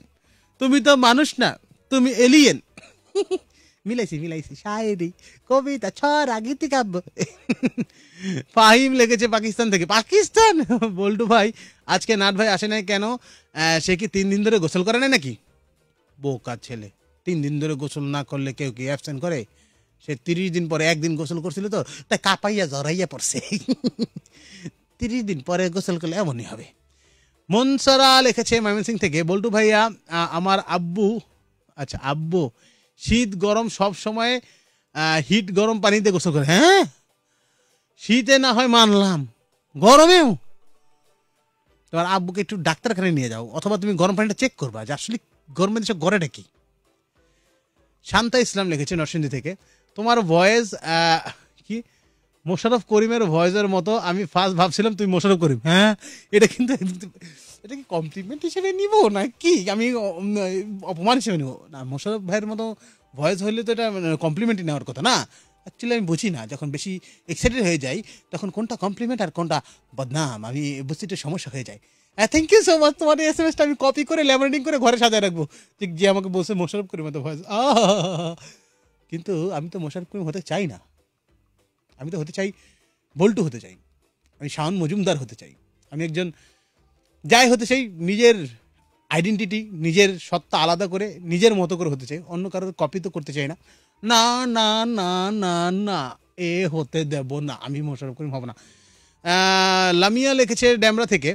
তুমি তো মানুষ না তুমি এলিয়েন মিলাইছি মিলাইছি শায়েরি কবিতা ছড়া কাব্য ফাহিম লেগেছে পাকিস্তান থেকে পাকিস্তান বল্টু ভাই আজকে নাট ভাই আসে নাই কেন সে কি তিন দিন ধরে গোসল করে না নাকি বোকার ছেলে তিন দিন ধরে গোসল না করলে কেউ কি অ্যাবসেন্ট করে সে তিরিশ দিন পরে একদিন গোসল করছিল তো তাই কাঁপাইয়া জড়াইয়া পড়ছে তিরিশ দিন পরে গোসল করলে এমনই হবে মনসারা লিখেছে ময়মনসিং থেকে বল্টু ভাইয়া আমার আব্বু আচ্ছা আব্বু শীত গরম সব সময় হিট গরম পানিতে গোসল করে হ্যাঁ শীতে না হয় মানলাম গরমেও তোমার আব্বুকে একটু ডাক্তারখানে নিয়ে যাও অথবা তুমি গরম পানিটা চেক করবা যে আসলে গরমের দেশে গড়েটা কি শান্তা ইসলাম লিখেছে নরসিংদী থেকে তোমার ভয়েস কি মোশারফ করিমের ভয়েসের মতো আমি ফার্স্ট ভাবছিলাম তুমি মোশারফ করিম হ্যাঁ এটা কিন্তু এটা কি কমপ্লিমেন্ট হিসেবে নিব না কি আমি অপমান হিসেবে নিব না মোশারফ ভাইয়ের মতো ভয়েস হলে তো এটা কমপ্লিমেন্টই মানে, নেওয়ার কথা না অ্যাকচুয়ালি আমি বুঝি না যখন বেশি এক্সাইটেড হয়ে যাই তখন কোনটা কমপ্লিমেন্ট আর কোনটা বদনাম আমি বুঝতে একটু সমস্যা হয়ে যায় হ্যাঁ থ্যাংক ইউ সো মাচ তোমার এস এম এসটা আমি কপি করে ল্যামিনেটিং করে ঘরে সাজায় রাখবো যে আমাকে বসে মোশারফ করি মতো ভয়েস আহ কিন্তু আমি তো মোশারফ করিম হতে চাই না আমি তো হতে চাই বল্টু হতে চাই আমি শাওন মজুমদার হতে চাই আমি একজন যাই হতে চাই নিজের আইডেন্টিটি নিজের সত্তা আলাদা করে নিজের মতো করে হতে চাই অন্য কারোর কপি তো করতে চাই না না না না না না এ হতে দেব না আমি মোশারফ করিম হব না লামিয়া লিখেছে ড্যামরা থেকে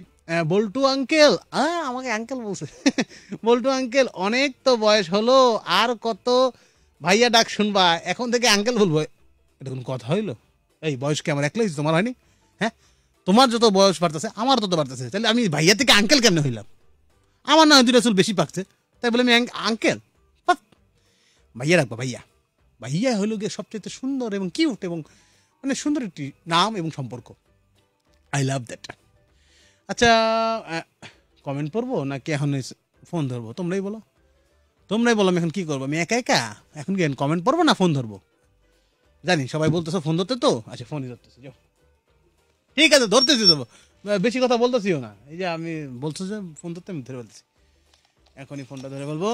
বল্টু আঙ্কেল আমাকে আঙ্কেল বলছে বল্টু আঙ্কেল অনেক তো বয়স হলো আর কত ভাইয়া ডাক শুনবা এখন থেকে আঙ্কেল বলবো এটা কোনো কথা হইলো এই বয়স কি আমার একলাই তোমার হয়নি হ্যাঁ তোমার যত বয়স বাড়তেছে আমার তত বাড়তেছে তাহলে আমি ভাইয়া থেকে আঙ্কেল কেন হইলাম আমার না দুটো চুল বেশি পাকছে তাই বলে আমি আঙ্কেল ভাইয়া রাখবা ভাইয়া ভাইয়া হইলো গিয়ে সবচেয়ে সুন্দর এবং কিউট এবং মানে সুন্দর একটি নাম এবং সম্পর্ক আই লাভ দ্যাট আচ্ছা কমেন্ট পড়বো নাকি এখন ফোন ধরবো তোমরাই বলো তোমরাই বললাম এখন কি করবো আমি একা একা এখন কি কমেন্ট পড়বো না ফোন ধরবো জানি সবাই বলতেছো ফোন ধরতে তো আচ্ছা ফোনই ধরতেছি ঠিক আছে ধরতেছি তো বেশি কথা বলতেছিও না এই যে আমি বলছো যে ফোন ধরতে আমি ধরে বলতেছি এখনই ফোনটা ধরে বলবো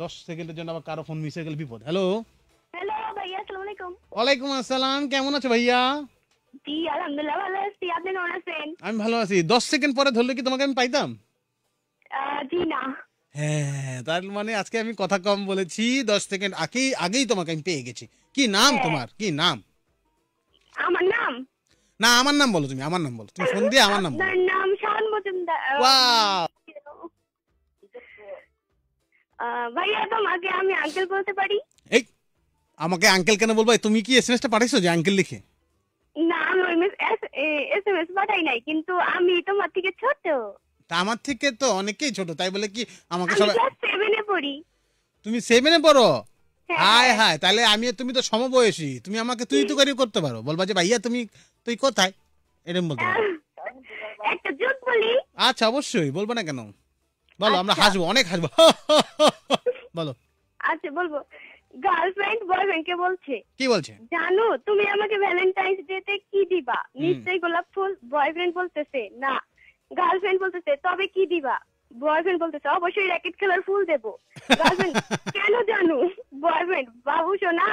দশ সেকেন্ডের জন্য আবার কারো ফোন মিস হয়ে গেলে বিপদ হ্যালো ওয়ালাইকুম আসসালাম কেমন আছো ভাইয়া আমি ভালো আছি দশ সেকেন্ড পরে ধরলে কি তোমাকে আমি পাইতাম জি না হ্যাঁ তার মানে আজকে আমি কথা কম বলেছি দশ সেকেন্ড আগেই আগেই তোমাকে আমি পেয়ে গেছি কি নাম হ্যাঁ। তোমার কি নাম আমার নাম না আমার নাম বলো তুমি আমার নাম বলো তুমি ফোন দিয়ে আমার নাম বলো নাম
শান মজুমদার তোমাকে আমি আঙ্কেল বলতে পারি
এই আমাকে আঙ্কেল কেন বলবো তুমি কি এসএমএসটা পাঠাইছো যে আঙ্কেল লিখে
না আমি এসএমএস পাঠাই নাই কিন্তু আমি তোমার থেকে ছোট
তা আমার থেকে তো অনেকেই ছোট তাই বলে কি আমাকে সবাই তুমি সেভেনে পড়ো হ্যাঁ। হায় হায় তাহলে আমি তুমি তো সমবয়সী তুমি আমাকে তুই তো করি করতে পারো বলবা যে ভাইয়া তুমি তুই কোথায় এরকম বলতে পারো একটা জোক বলি আচ্ছা অবশ্যই বলবো না কেন বলো আমরা আচ্ছা। হাসবো অনেক হাসবো (laughs) বলো
আচ্ছা বলবো গার্লফ্রেন্ড বয়ফ্রেন্ড কে বলছে কি বলছে জানো তুমি আমাকে ভ্যালেন্টাইন্স ডে তে কি দিবা নিশ্চয়ই গোলাপ ফুল বয়ফ্রেন্ড বলতেছে না গার্লফ্রেন্ড বলতেছে তবে কি দিবা বয়ফ্রেন্ড বলতেছে অবশ্যই র্যাকেট খেলার ফুল দেব গার্লফ্রেন্ড (laughs) কেন জানু বয়ফ্রেন্ড বাবু শোনা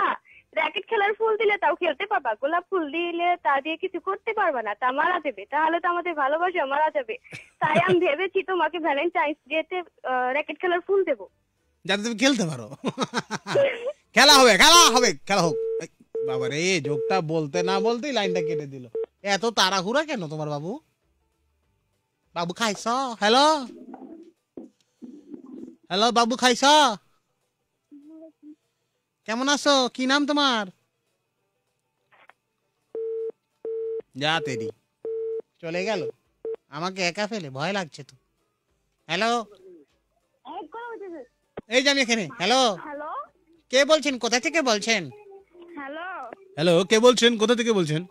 র্যাকেট খেলার ফুল দিলে তাও খেলতে পারবা গোলাপ ফুল দিলে তা দিয়ে কিছু করতে পারবা না তা মারা দেবে তাহলে তো আমাদের ভালোবাসা মারা যাবে তাই আমি ভেবেছি তোমাকে ভ্যালেন্টাইন্স ডেতে র্যাকেট খেলার ফুল দেব
যাতে তুমি খেলতে পারো (laughs) খেলা হবে খেলা হবে খেলা হোক বাবা রে জোকটা বলতে না বলতেই লাইনটা কেটে দিল এত তাড়াহুড়া কেন তোমার বাবু বাবু খাইছ হ্যালো হ্যালো বাবু খাইছ কেমন আছো কি নাম তোমার যা তেরি চলে গেল আমাকে একা ফেলে ভয় লাগছে তো হ্যালো এই যে আমি এখানে হ্যালো কে বলছেন কোথা থেকে বলছেন হ্যালো হ্যালো কে বলছেন কোথা থেকে বলছেন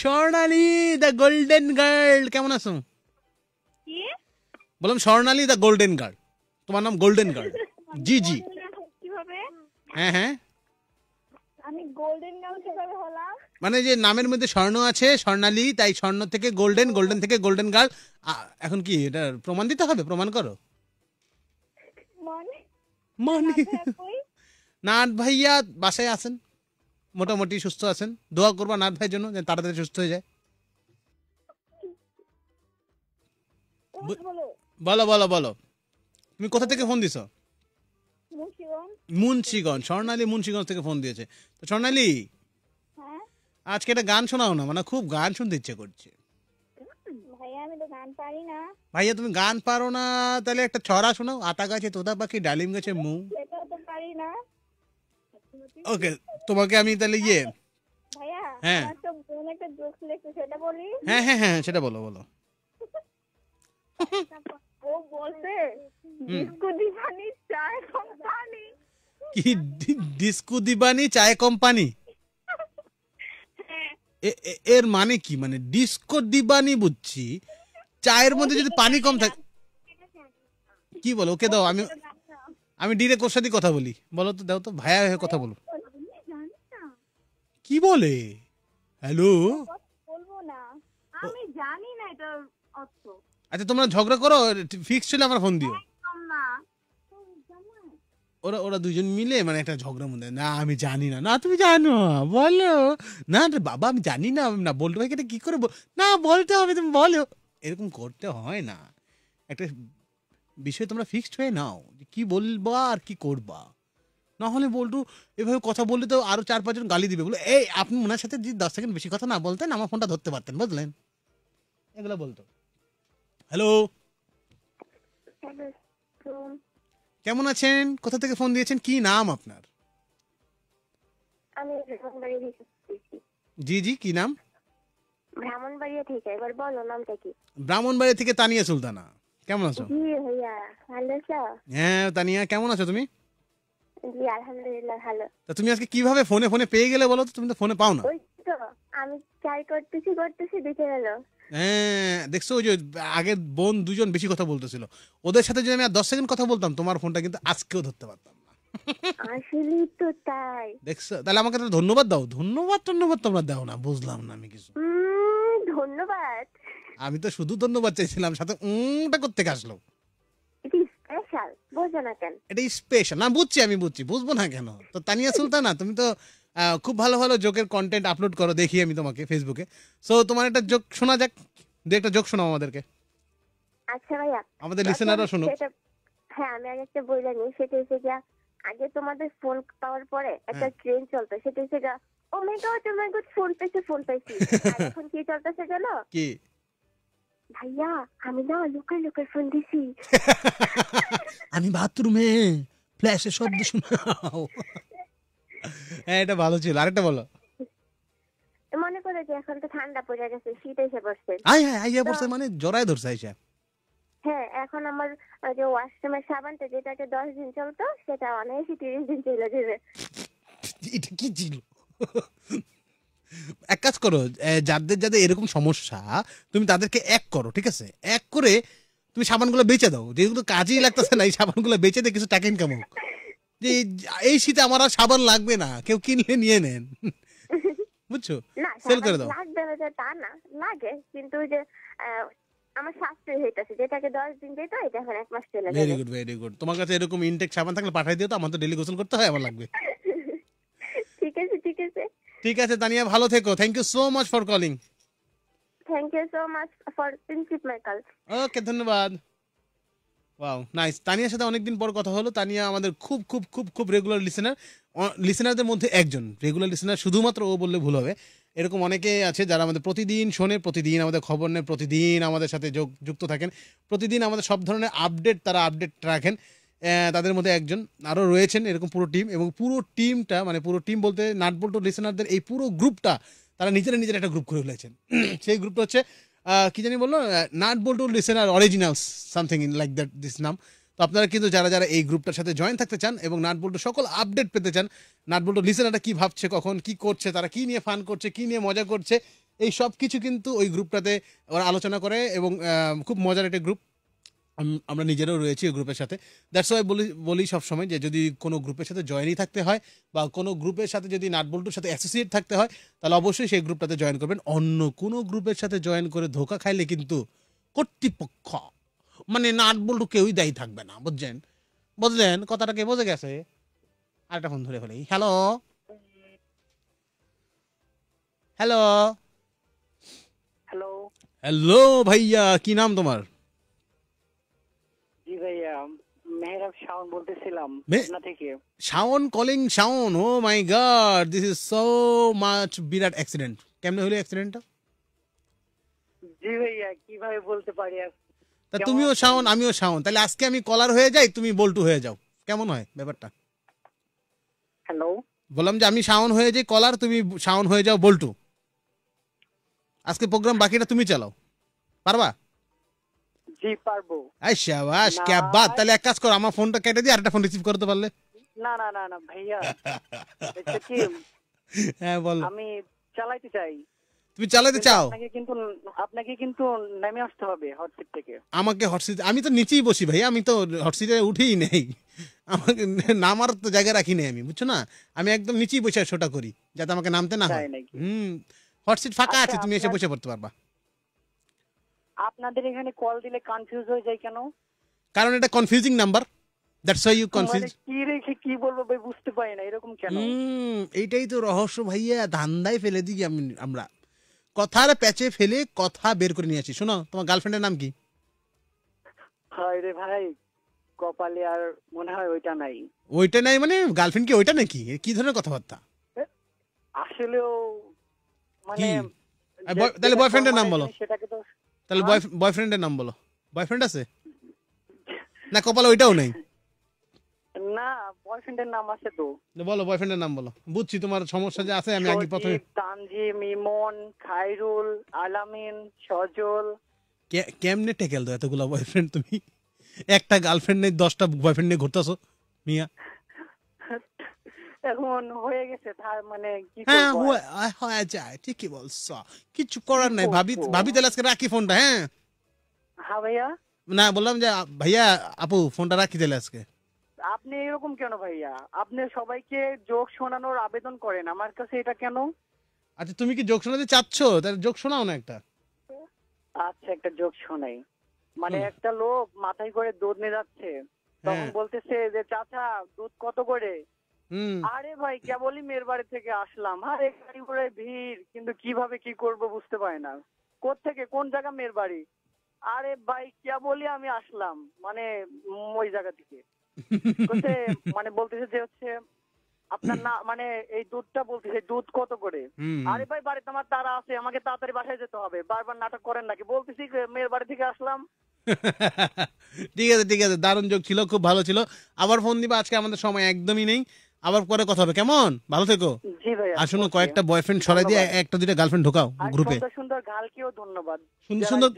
স্বর্ণালী দ্য গোল্ডেন গার্ল কেমন আছো বললাম স্বর্ণালী দ্য গোল্ডেন গার্ল তোমার নাম গোল্ডেন গার্ল জি জি হ্যাঁ হ্যাঁ মানে যে নামের মধ্যে স্বর্ণ আছে স্বর্ণালী তাই স্বর্ণ থেকে গোল্ডেন গোল্ডেন থেকে গোল্ডেন গার্ল এখন কি এটা প্রমাণ দিতে হবে প্রমাণ করো মানে মানে নাট ভাইয়া বাসায় আছেন মোটামুটি সুস্থ আছেন দোয়া করবো নাথ ভাইয়ের জন্য যেন তাড়াতাড়ি সুস্থ হয়ে যায় বলো বলো বলো তুমি কোথা থেকে ফোন দিছ মুন্সিগঞ্জ স্বর্ণালী মুন্সিগঞ্জ থেকে ফোন দিয়েছে তো স্বর্ণালী হ্যাঁ? আজকে একটা গান শোনাও না মানে খুব গান শুনতে ইচ্ছে করছে ভাইয়া তুমি গান পারো না তাহলে একটা ছড়া শোনাও আতা গাছে তোদা পাখি ডালিম গাছে মু ওকে তোমাকে আমি তাহলে ইয়ে
হ্যাঁ হ্যাঁ হ্যাঁ হ্যাঁ সেটা বলো বলো ও ডিস্কো দিবানি চায় কোম্পানি
কি ডিস্কো দিবানি চায় কোম্পানি হ্যাঁ। এর মানে কি মানে ডিস্কো দিবানি বুঝছি চায়ের মধ্যে যদি পানি কম থাকে কি বলো ওকে দাও আমি আমি ডিরেক্ট ওর সাথে কথা বলি বলো তো দাও তো ভাইয়া হয়ে কথা বলো কি বলে হ্যালো
আমি জানি না এটা
আচ্ছা তোমরা ঝগড়া করো ফিক্স ছিল আমার ফোন দিও ওরা ওরা দুজন মিলে মানে একটা ঝগড়া মধ্যে না আমি জানি না না তুমি জানো বলো না রে বাবা আমি জানি না না বলতে ভাই এটা কি করে না বলতে হবে তুমি বলো এরকম করতে হয় না একটা বিষয়ে তোমরা ফিক্সড হয়ে নাও যে কী বলবা আর কি করবা না হলে বলটু এভাবে কথা বললে তো আরও চার পাঁচজন গালি দিবে বলো এই আপনি ওনার সাথে যদি দশ সেকেন্ড বেশি কথা না বলতেন আমার ফোনটা ধরতে পারতেন বুঝলেন এগুলো বলতো হ্যালো কেমন আছেন কোথা থেকে ফোন দিয়েছেন কি নাম আপনার জি জি কি নাম
ব্রাহ্মণবাড়িয়া থেকে এবার বলো নামটা কি
ব্রাহ্মণবাড়িয়া থেকে তানিয়া সুলতানা কেমন আছো জি
ভাইয়া ভালো আছো
হ্যাঁ তানিয়া কেমন আছো তুমি
জি আলহামদুলিল্লাহ ভালো
তুমি আজকে কিভাবে ফোনে ফোনে পেয়ে গেলে বলো তো তুমি তো ফোনে পাও না ওই
তো আমি ট্রাই করতেছি করতেছি দেখে গেল
হ্যাঁ দেখছো ওই যে আগে বোন দুজন বেশি কথা বলতেছিল ওদের সাথে যদি আমি আর দশ সেকেন্ড কথা বলতাম তোমার ফোনটা কিন্তু আজকেও ধরতে পারতাম না
আসলে তো তাই
দেখছো তাহলে আমাকে তো ধন্যবাদ দাও ধন্যবাদ ধন্যবাদ তোমরা দাও না বুঝলাম না আমি
কিছু ধন্যবাদ
আমি তো শুধু ধন্যবাদ চাইছিলাম সাথে উমটা করতে আসলো এটা স্পেশাল না বুঝছি আমি বুঝছি বুঝবো না কেন তো তানিয়া সুলতানা তুমি তো খুব ভালো ভালো জোকের কন্টেন্ট আপলোড করো দেখি আমি তোমাকে ফেসবুকে সো তোমার একটা জোক শোনা যাক দু একটা জোক শোনাও আমাদেরকে আচ্ছা আমাদের শুনো
হ্যাঁ আমি আগে একটা বই জানি সেটা হচ্ছে যে আগে তোমাদের ফোন পাওয়ার পরে হ্যাঁ। একটা ট্রেন চলতো সেটা হচ্ছে oh my god oh my god phone পেয়েছে ফোন পেয়েছি (laughs) এখন কি চলতেছে জানো কি ভাইয়া আমি না লোকে লোকে ফোন
আমি বাথরুমে ফ্ল্যাশের শব্দ শোনাও হ্যাঁ এটা ভালো ছিল আরেকটা বলো
মনে করে যে এখন তো ঠান্ডা পড়ে গেছে শীত এসে পড়ছে আয় হ্যাঁ আইয়া পড়ছে মানে
জরায় ধরছে আইসা
হ্যাঁ এখন আমার যে ওয়াশরুমের সাবানটা যেটাকে দশ দিন চলতো সেটা অনেক তিরিশ দিন চলে যাবে
এটা কি ছিল এক কাজ করো যাদের যাদের এরকম সমস্যা তুমি তাদেরকে এক করো ঠিক আছে এক করে তুমি সাবানগুলো বেঁচে দাও যেগুলো কাজেই লাগতেছে না এই সাবানগুলো বেঁচে দিয়ে কিছু টাকা ইনকাম হোক যে এই শীতে আমার আর সাবান লাগবে না কেউ কিনলে নিয়ে নেন বুঝছো সেল করে দাও
লাগবে না তা না লাগে কিন্তু যে আমার শাস্ত্রী হইতাছে যেটাকে 10 দিন যেত এটা এখন এক মাস চলে যাবে ভেরি গুড
ভেরি গুড তোমার কাছে এরকম ইনটেক সাবান থাকলে পাঠাই দিও তো আমার তো ডেইলি গোসল করতে হয় আমার লাগবে ঠিক আছে তানিয়া ভালো থেকো thank you so much for calling
thank you so much for প্রিন্সিপ মাইকেল ওকে ধন্যবাদ
ওয়াও নাইস তানিয়ার সাথে অনেকদিন পর কথা হলো তানিয়া আমাদের খুব খুব খুব খুব রেগুলার লিসেনার লিসেনারদের মধ্যে একজন রেগুলার লিসেনার শুধুমাত্র ও বললে ভুল হবে এরকম অনেকে আছে যারা আমাদের প্রতিদিন শোনে প্রতিদিন আমাদের খবর নেয় প্রতিদিন আমাদের সাথে যোগ যুক্ত থাকেন প্রতিদিন আমাদের সব ধরনের আপডেট তারা আপডেট রাখেন তাদের মধ্যে একজন আরও রয়েছেন এরকম পুরো টিম এবং পুরো টিমটা মানে পুরো টিম বলতে নাটবোল্ট লিসেনারদের এই পুরো গ্রুপটা তারা নিজেরা নিজেরা একটা গ্রুপ করে ফেলেছেন (clears throat) সেই গ্রুপটা হচ্ছে কী জানি বললো Nut Boltu listener originals something in like that this নাম তো আপনারা কিন্তু যারা যারা এই গ্রুপটার সাথে জয়েন থাকতে চান এবং নাটবোল্টু সকল আপডেট পেতে চান নাটবোল্টু লিসেনারটা কী ভাবছে কখন কি করছে তারা কি নিয়ে ফান করছে কি নিয়ে মজা করছে এই সব কিছু কিন্তু ওই গ্রুপটাতে ওরা আলোচনা করে এবং খুব মজার একটা গ্রুপ আমরা নিজেরাও রয়েছি ওই গ্রুপের সাথে দ্যাটস ওয়াই বলি বলি সবসময় যে যদি কোনো গ্রুপের সাথে জয়েনই থাকতে হয় বা কোনো গ্রুপের সাথে যদি নাটবল্টুর সাথে অ্যাসোসিয়েট থাকতে হয় তাহলে অবশ্যই সেই গ্রুপটাতে জয়েন করবেন অন্য কোনো গ্রুপের সাথে জয়েন করে ধোকা খাইলে কিন্তু কর্তৃপক্ষ মানে নাটবল্টু কেউই দায়ী থাকবে না বুঝছেন বুঝলেন কথাটা কে বোঝে গেছে আরেকটা ফোন ধরে ফেলি হ্যালো হ্যালো হ্যালো হ্যালো ভাইয়া কি নাম তোমার
Shaon
Shaon calling Shaon oh my god this is so much বিরাট অ্যাক্সিডেন্ট কেমনে হলো অ্যাক্সিডেন্টটা
জি ভাইয়া কিভাবে বলতে পারি
তা তুমিও শাওন আমিও শাওন তাহলে আজকে আমি কলার হয়ে যাই তুমি বল্টু হয়ে যাও কেমন হয় ব্যাপারটা হ্যালো বললাম যে আমি শাওন হয়ে যাই কলার তুমি শাওন হয়ে যাও বল্টু আজকে প্রোগ্রাম বাকিটা তুমি চালাও পারবা জি পারবো তাহলে এক কাজ করো আমার ফোনটা কেটে দিয়ে আরেকটা ফোন রিসিভ করতে পারলে
না না না না ভাইয়া
হ্যাঁ আমি চালাইতে চাই তুমি চালাতে চাও
কিন্তু আপনাকে কিন্তু নেমে আসতে হবে থেকে
আমাকে হটসিট আমি তো নিচেই বসি ভাই আমি তো হটসিটে উঠেই নেই আমাকে নামার তো জায়গা রাখি নেই আমি বুঝছো না আমি একদম নিচেই বসে ছোটা করি যাতে আমাকে নামতে না হয় হুম হটসিট ফাঁকা আচ্ছা, আছে তুমি এসে বসে পড়তে পারবা
আপনাদের এখানে কল দিলে কনফিউজ হয়ে যায় কেন
কারণ এটা confusing number that's why you confuse
কি রেখে কি বলবো ভাই বুঝতে পারি না এরকম কেন
হুম এইটাই তো রহস্য ভাইয়া ধান্দাই ফেলে দিই আমি আমরা কথার প্যাচে ফেলে কথা বের করে নিয়েছি আসি শোনো তোমার গার্লফ্রেন্ডের নাম কি
হায় রে ভাই কপালে আর মনে হয় ওইটা নাই
ওইটা নাই মানে গার্লফ্রেন্ড কি ওইটা নাকি কি ধরনের কথাবার্তা
আসলে মানে
তাহলে বয়ফ্রেন্ডের নাম বলো সেটাকে তো তাহলে বয়ফ্রেন্ডের হ্যাঁ? নাম বলো বয়ফ্রেন্ড আছে না কপালে ওইটাও নেই
না বয়ফ্রেন্ডের নাম আছে তো
বলো বয়ফ্রেন্ডের নাম বলো বুঝছি তোমার সমস্যা যে আছে আমি আগে প্রথমে
তানজিম ইমন খাইরুল আলামিন সজল
কেমনে টেকেল দাও এতগুলা বয়ফ্রেন্ড তুমি একটা গার্লফ্রেন্ড নেই দশটা বয়ফ্রেন্ড নিয়ে ঘুরতেছো মিয়া
এখন হয়ে গেছে
মানে কি হ্যাঁ হয়ে যায় ঠিকই বলছো কিছু করার নাই ভাবি ভাবি তাহলে আজকে রাখি ফোনটা হ্যাঁ হ্যাঁ ভাইয়া না বললাম যে ভাইয়া আপু ফোনটা রাখি তাহলে আজকে
আপনি এরকম কেন ভাইয়া আপনি সবাইকে যোগ শোনানোর আবেদন করেন আমার কাছে এটা কেন
আচ্ছা তুমি কি যোগ শোনাতে চাচ্ছ তাহলে যোগ শোনাও না একটা
আচ্ছা একটা যোগ শোনাই মানে একটা লোক মাথায় করে দুধ নিয়ে যাচ্ছে তখন হ্যাঁ। বলতেছে যে চাচা দুধ কত করে আরে ভাই কেবলই মেয়ের বাড়ি থেকে আসলাম আরে গাড়ি করে ভিড় কিন্তু কিভাবে কি করব বুঝতে পারি না থেকে কোন জায়গা মেয়ের বাড়ি আরে ভাই কেবলই আমি আসলাম মানে ওই জায়গা থেকে মানে বলতেছে যে হচ্ছে আপনার না মানে এই দুধটা বলতেছে দুধ কত করে আরে ভাই বাড়িতে আমার তারা আছে আমাকে তাড়াতাড়ি বাসায় যেতে হবে বারবার নাটক করেন নাকি বলতেছি মেয়ের বাড়ি থেকে আসলাম
(laughs) ঠিক আছে ঠিক আছে দারুণ যোগ ছিল খুব ভালো ছিল আবার ফোন দিবা আজকে আমাদের সময় একদমই নেই আবার পরে কথা হবে কেমন ভালো থেকো
আর শুনো কয়েকটা
বয়ফ্রেন্ড সরাই দিয়ে একটা দুটা গার্লফ্রেন্ড ঢোকাও গ্রুপে সুন্দর
সুন্দর কেও ধন্যবাদ সুন্দর সুন্দর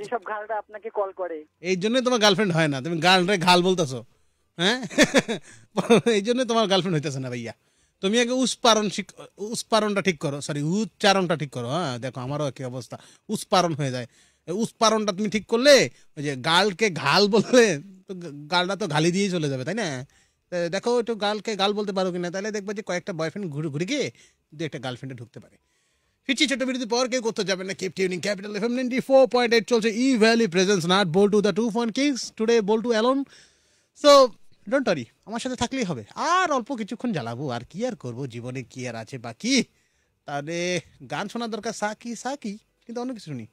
আপনাকে কল করে
এই জন্য তোমার গার্লফ্রেন্ড হয় না তুমি গালরে গাল বলতাছো হ্যাঁ (laughs) এই জন্য তোমার গার্লফ্রেন্ড না ভাইয়া তুমি আগে উৎপারণ উৎপারণটা ঠিক করো সরি উচ্চারণটা ঠিক করো হ্যাঁ দেখো আমারও একই অবস্থা উৎপারণ হয়ে যায় উৎপারণটা তুমি ঠিক করলে ওই যে গালকে ঘাল বললে তো গালটা তো ঘালি দিয়েই চলে যাবে তাই না দেখো একটু গালকে গাল বলতে পারো কিনা তাহলে দেখবো যে কয়েকটা বয়ফ্রেন্ড ঘুরে ঘুরে গিয়ে দু একটা গার্লফ্রেন্ডে ঢুকতে পারে ফিরছি ছোট বিরতি পর কেউ করতে যাবেন না keep tuning capital F M ninety four point eight চলছে Evaly presents Nut Boltu the two phone kings today Boltu alone so don't worry আমার সাথে থাকলেই হবে আর অল্প কিছুক্ষণ জ্বালাবো আর কি আর করবো জীবনে কি আর আছে বাকি তাহলে গান শোনার দরকার সাকি সাকি কিন্তু অন্য কিছু শুনি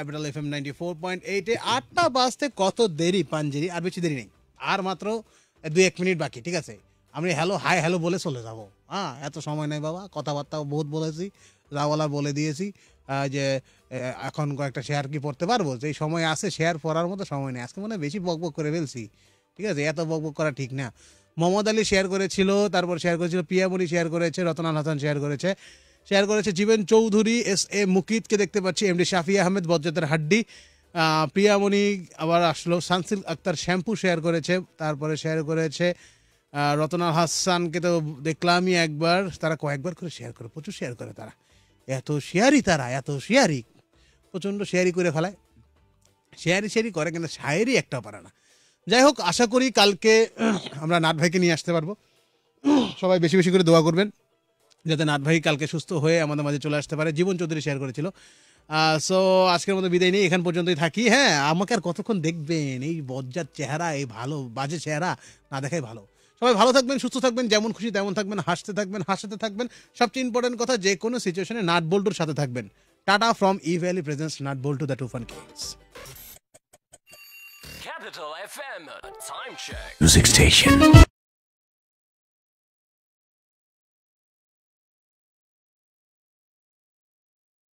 capital F M ninety four point এইটে আটটা বাজতে কত দেরি পাঞ্জেরি আর বেশি দেরি নেই আর মাত্র দুই এক মিনিট বাকি ঠিক আছে আমি হ্যালো হাই হ্যালো বলে চলে যাব হ্যাঁ এত সময় নেই বাবা কথাবার্তাও বহুত বলেছি রাওয়ালা বলে দিয়েছি যে এখন কয়েকটা শেয়ার কি পড়তে পারবো যে সময় আছে শেয়ার পড়ার মতো সময় নেই আজকে মনে হয় বেশি বকবক করে ফেলছি ঠিক আছে এত বকবক করা ঠিক না মোহাম্মদ আলী শেয়ার করেছিল তারপর শেয়ার করেছিল পিয়ামনি শেয়ার করেছে রতনাল হাসান শেয়ার করেছে শেয়ার করেছে জীবন চৌধুরী এস এ মুকিদকে দেখতে পাচ্ছি ডি শাফি আহমেদ বজ্জাতের হাড্ডি প্রিয়ামণি আবার আসলো সানসিল্ক আক্তার শ্যাম্পু শেয়ার করেছে তারপরে শেয়ার করেছে রতনা হাসানকে তো দেখলামই একবার তারা কয়েকবার করে শেয়ার করে প্রচুর শেয়ার করে তারা এত শেয়ারই তারা এত শেয়ারই প্রচণ্ড শেয়ারই করে ফেলায় শেয়ারি শেয়ারি করে কিন্তু শায়েরই একটাও পারে না যাই হোক আশা করি কালকে আমরা নাট ভাইকে নিয়ে আসতে পারবো সবাই বেশি বেশি করে দোয়া করবেন যাতে নাট ভাই কালকে সুস্থ হয়ে আমাদের মাঝে চলে আসতে পারে জীবন চৌধুরী শেয়ার করেছিল সো আজকের মতো বিদায় নেই এখান পর্যন্তই থাকি হ্যাঁ আমাকে আর কতক্ষণ দেখবেন এই বজ্জার চেহারা এই ভালো বাজে চেহারা না দেখাই ভালো সবাই ভালো থাকবেন সুস্থ থাকবেন যেমন খুশি তেমন থাকবেন হাসতে থাকবেন হাসাতে থাকবেন সবচেয়ে ইম্পর্টেন্ট কথা যে কোনো সিচুয়েশনে নাট বোল্টুর সাথে থাকবেন tata from Evaly presents Nut Boltu the two fun kids
Capital FM, time check.
Music station.